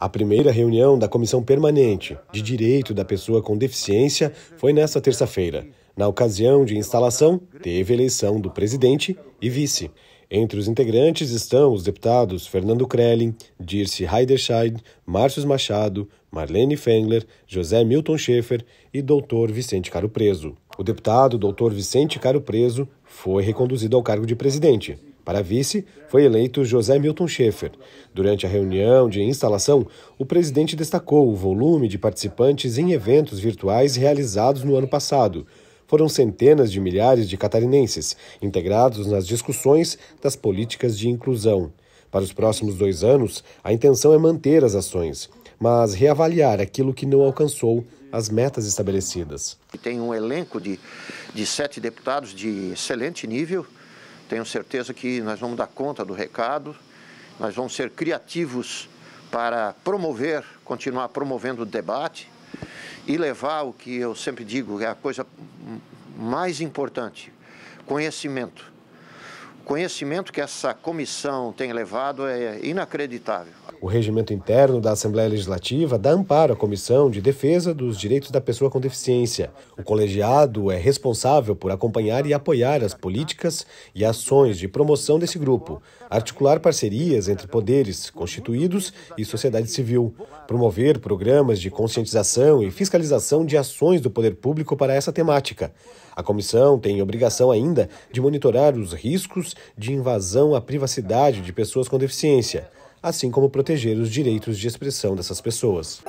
A primeira reunião da Comissão Permanente de Direito da Pessoa com Deficiência foi nesta terça-feira. Na ocasião de instalação, teve eleição do presidente e vice. Entre os integrantes estão os deputados Fernando Krellin, Dirce Heiderscheid, Márcios Machado, Marlene Fengler, José Milton Schaefer e doutor Vicente Caro Preso. O deputado Dr. Vicente Caro Preso foi reconduzido ao cargo de presidente. Para vice, foi eleito José Milton Schaefer. Durante a reunião de instalação, o presidente destacou o volume de participantes em eventos virtuais realizados no ano passado. Foram centenas de milhares de catarinenses integrados nas discussões das políticas de inclusão. Para os próximos dois anos, a intenção é manter as ações mas reavaliar aquilo que não alcançou as metas estabelecidas. Tem um elenco de, de sete deputados de excelente nível. Tenho certeza que nós vamos dar conta do recado, nós vamos ser criativos para promover, continuar promovendo o debate e levar o que eu sempre digo, é a coisa mais importante, conhecimento. O conhecimento que essa comissão tem levado é inacreditável o regimento interno da Assembleia Legislativa dá amparo à Comissão de Defesa dos Direitos da Pessoa com Deficiência. O colegiado é responsável por acompanhar e apoiar as políticas e ações de promoção desse grupo, articular parcerias entre poderes constituídos e sociedade civil, promover programas de conscientização e fiscalização de ações do poder público para essa temática. A comissão tem obrigação ainda de monitorar os riscos de invasão à privacidade de pessoas com deficiência assim como proteger os direitos de expressão dessas pessoas.